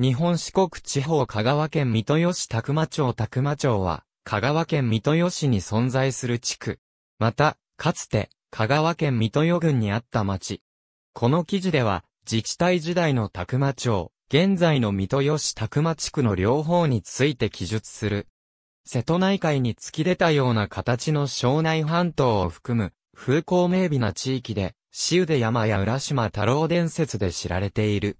日本四国地方香川県三豊市宅磨町宅磨町は、香川県三豊市に存在する地区。また、かつて、香川県三豊郡にあった町。この記事では、自治体時代の宅磨町、現在の三豊市宅磨地区の両方について記述する。瀬戸内海に突き出たような形の庄内半島を含む、風光明媚な地域で、潮で山や浦島太郎伝説で知られている。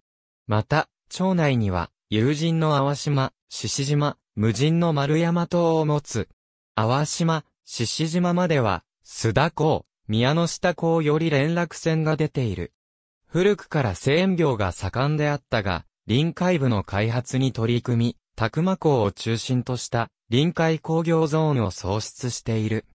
また、町内には、友人の淡島、獅子島、無人の丸山島を持つ。淡島、獅子島までは、須田港、宮の下港より連絡船が出ている。古くから製塩業が盛んであったが、臨海部の開発に取り組み、宅間港を中心とした臨海工業ゾーンを創出している。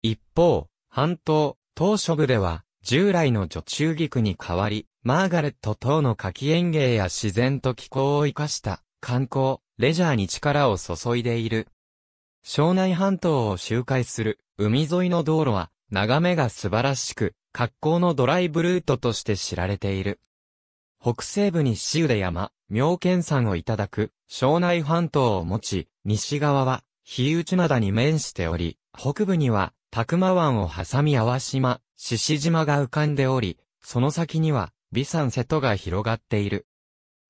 一方、半島、島初部では、従来の女中菊に代わり、マーガレット等の柿園芸や自然と気候を生かした観光、レジャーに力を注いでいる。庄内半島を周回する海沿いの道路は眺めが素晴らしく、格好のドライブルートとして知られている。北西部にシで山、妙見山をいただく、庄内半島を持ち、西側は、日内灘に面しており、北部には、宅間湾を挟み淡島、獅子島が浮かんでおり、その先には、微山瀬戸が広がっている。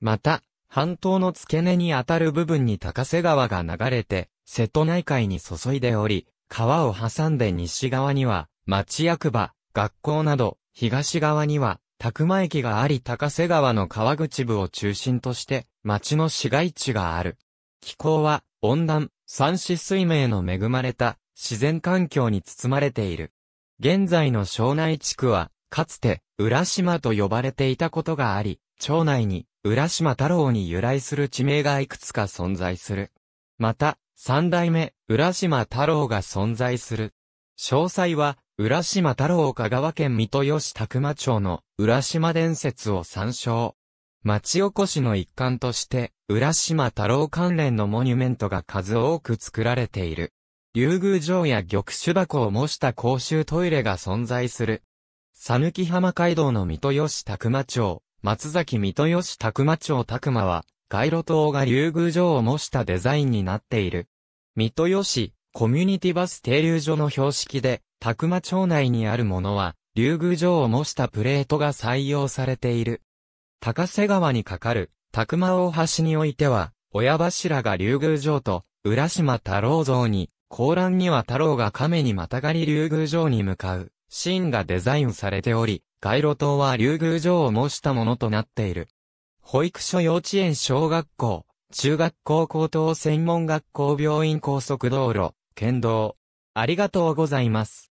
また、半島の付け根にあたる部分に高瀬川が流れて、瀬戸内海に注いでおり、川を挟んで西側には、町役場、学校など、東側には、宅間駅があり高瀬川の川口部を中心として、町の市街地がある。気候は、温暖、三市水明の恵まれた、自然環境に包まれている。現在の庄内地区は、かつて、浦島と呼ばれていたことがあり、町内に、浦島太郎に由来する地名がいくつか存在する。また、三代目、浦島太郎が存在する。詳細は、浦島太郎香川県三豊市宅間町の浦島伝説を参照。町おこしの一環として、浦島太郎関連のモニュメントが数多く作られている。竜宮城や玉手箱を模した公衆トイレが存在する。さぬき浜街道の水戸吉拓馬町、松崎水戸吉拓馬町拓馬は、街路灯が竜宮城を模したデザインになっている。水戸吉、コミュニティバス停留所の標識で、拓馬町内にあるものは、竜宮城を模したプレートが採用されている。高瀬川に架かる、拓馬大橋においては、親柱が竜宮城と、浦島太郎像に、高欄には太郎が亀にまたがり竜宮城に向かう。芯がデザインされており、街路灯は竜宮城を模したものとなっている。保育所幼稚園小学校、中学校高等専門学校病院高速道路、県道。ありがとうございます。